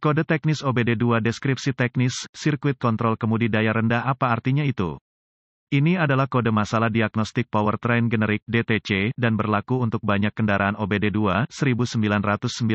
Kode teknis OBD2 Deskripsi teknis, sirkuit kontrol kemudi daya rendah apa artinya itu? Ini adalah kode masalah diagnostik powertrain generik DTC dan berlaku untuk banyak kendaraan OBD2 1996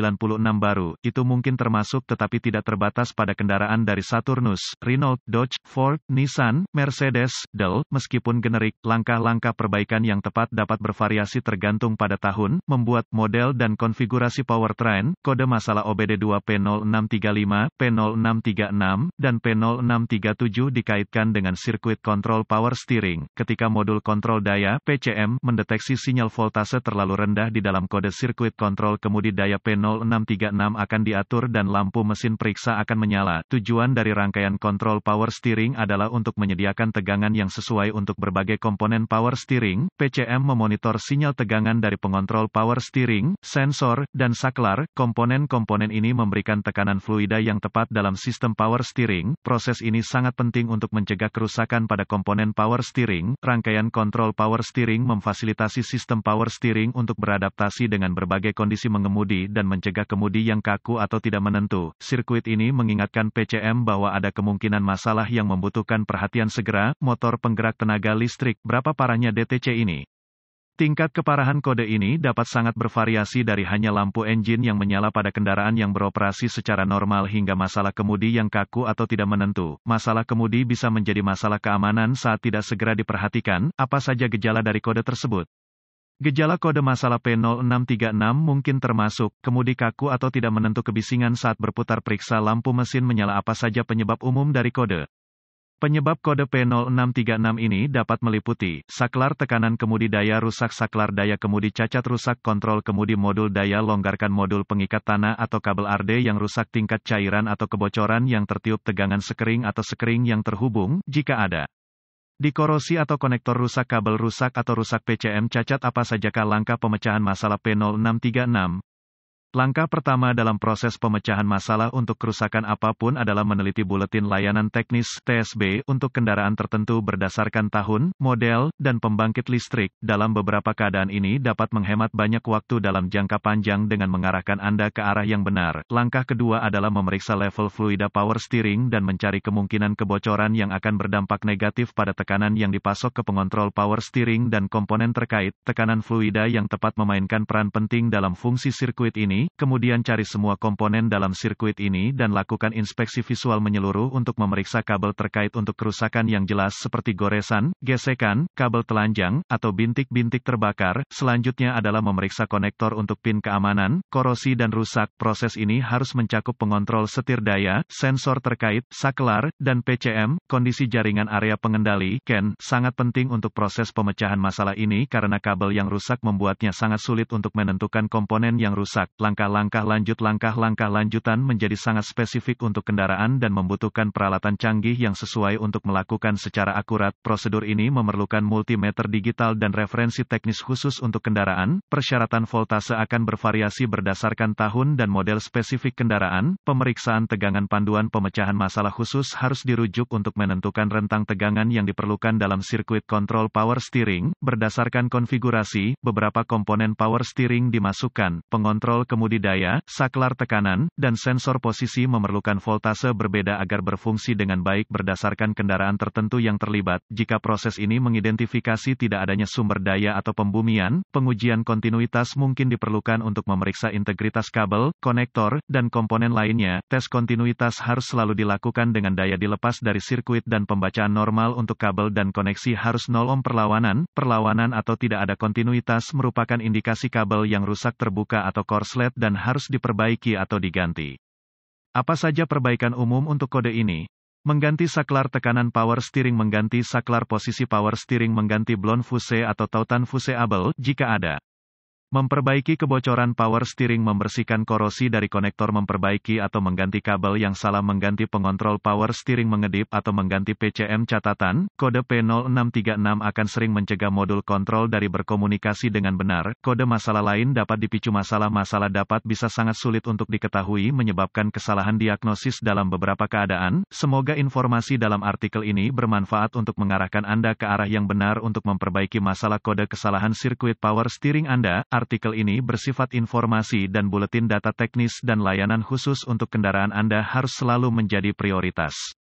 baru. Itu mungkin termasuk tetapi tidak terbatas pada kendaraan dari Saturnus, Renault, Dodge, Ford, Nissan, Mercedes, Dell. Meskipun generik, langkah-langkah perbaikan yang tepat dapat bervariasi tergantung pada tahun, membuat model dan konfigurasi powertrain. Kode masalah OBD2 P0635, P0636, dan P0637 dikaitkan dengan sirkuit kontrol power steering, ketika modul kontrol daya PCM mendeteksi sinyal voltase terlalu rendah di dalam kode sirkuit kontrol kemudi daya P0636 akan diatur dan lampu mesin periksa akan menyala. Tujuan dari rangkaian kontrol power steering adalah untuk menyediakan tegangan yang sesuai untuk berbagai komponen power steering. PCM memonitor sinyal tegangan dari pengontrol power steering, sensor, dan saklar. Komponen-komponen ini memberikan tekanan fluida yang tepat dalam sistem power steering. Proses ini sangat penting untuk mencegah kerusakan pada komponen power Power steering, rangkaian kontrol power steering memfasilitasi sistem power steering untuk beradaptasi dengan berbagai kondisi mengemudi dan mencegah kemudi yang kaku atau tidak menentu. Sirkuit ini mengingatkan PCM bahwa ada kemungkinan masalah yang membutuhkan perhatian segera, motor penggerak tenaga listrik. Berapa parahnya DTC ini? Tingkat keparahan kode ini dapat sangat bervariasi dari hanya lampu engine yang menyala pada kendaraan yang beroperasi secara normal hingga masalah kemudi yang kaku atau tidak menentu. Masalah kemudi bisa menjadi masalah keamanan saat tidak segera diperhatikan, apa saja gejala dari kode tersebut. Gejala kode masalah P0636 mungkin termasuk kemudi kaku atau tidak menentu kebisingan saat berputar periksa lampu mesin menyala apa saja penyebab umum dari kode. Penyebab kode P0636 ini dapat meliputi saklar tekanan kemudi daya rusak saklar daya kemudi cacat rusak kontrol kemudi modul daya longgarkan modul pengikat tanah atau kabel arde yang rusak tingkat cairan atau kebocoran yang tertiup tegangan sekering atau sekering yang terhubung, jika ada. Dikorosi atau konektor rusak kabel rusak atau rusak PCM cacat apa sajakah langkah pemecahan masalah P0636? Langkah pertama dalam proses pemecahan masalah untuk kerusakan apapun adalah meneliti buletin layanan teknis TSB untuk kendaraan tertentu berdasarkan tahun, model, dan pembangkit listrik. Dalam beberapa keadaan ini dapat menghemat banyak waktu dalam jangka panjang dengan mengarahkan Anda ke arah yang benar. Langkah kedua adalah memeriksa level fluida power steering dan mencari kemungkinan kebocoran yang akan berdampak negatif pada tekanan yang dipasok ke pengontrol power steering dan komponen terkait. Tekanan fluida yang tepat memainkan peran penting dalam fungsi sirkuit ini kemudian cari semua komponen dalam sirkuit ini dan lakukan inspeksi visual menyeluruh untuk memeriksa kabel terkait untuk kerusakan yang jelas seperti goresan, gesekan, kabel telanjang, atau bintik-bintik terbakar. Selanjutnya adalah memeriksa konektor untuk pin keamanan, korosi dan rusak. Proses ini harus mencakup pengontrol setir daya, sensor terkait, saklar, dan PCM. Kondisi jaringan area pengendali, CAN sangat penting untuk proses pemecahan masalah ini karena kabel yang rusak membuatnya sangat sulit untuk menentukan komponen yang rusak langkah-langkah lanjut langkah-langkah lanjutan menjadi sangat spesifik untuk kendaraan dan membutuhkan peralatan canggih yang sesuai untuk melakukan secara akurat. Prosedur ini memerlukan multimeter digital dan referensi teknis khusus untuk kendaraan. Persyaratan voltase akan bervariasi berdasarkan tahun dan model spesifik kendaraan. Pemeriksaan tegangan panduan pemecahan masalah khusus harus dirujuk untuk menentukan rentang tegangan yang diperlukan dalam sirkuit kontrol power steering. Berdasarkan konfigurasi, beberapa komponen power steering dimasukkan. Pengontrol ke kemudi daya, saklar tekanan, dan sensor posisi memerlukan voltase berbeda agar berfungsi dengan baik berdasarkan kendaraan tertentu yang terlibat. Jika proses ini mengidentifikasi tidak adanya sumber daya atau pembumian, pengujian kontinuitas mungkin diperlukan untuk memeriksa integritas kabel, konektor, dan komponen lainnya. Tes kontinuitas harus selalu dilakukan dengan daya dilepas dari sirkuit dan pembacaan normal untuk kabel dan koneksi harus 0 ohm perlawanan. Perlawanan atau tidak ada kontinuitas merupakan indikasi kabel yang rusak terbuka atau korslet obsolet dan harus diperbaiki atau diganti. Apa saja perbaikan umum untuk kode ini? Mengganti saklar tekanan power steering mengganti saklar posisi power steering mengganti blon fuse atau tautan fuse able jika ada. Memperbaiki kebocoran power steering membersihkan korosi dari konektor memperbaiki atau mengganti kabel yang salah mengganti pengontrol power steering mengedip atau mengganti PCM catatan, kode P0636 akan sering mencegah modul kontrol dari berkomunikasi dengan benar, kode masalah lain dapat dipicu masalah-masalah dapat bisa sangat sulit untuk diketahui menyebabkan kesalahan diagnosis dalam beberapa keadaan, semoga informasi dalam artikel ini bermanfaat untuk mengarahkan Anda ke arah yang benar untuk memperbaiki masalah kode kesalahan sirkuit power steering Anda, Artikel ini bersifat informasi dan buletin data teknis dan layanan khusus untuk kendaraan Anda harus selalu menjadi prioritas.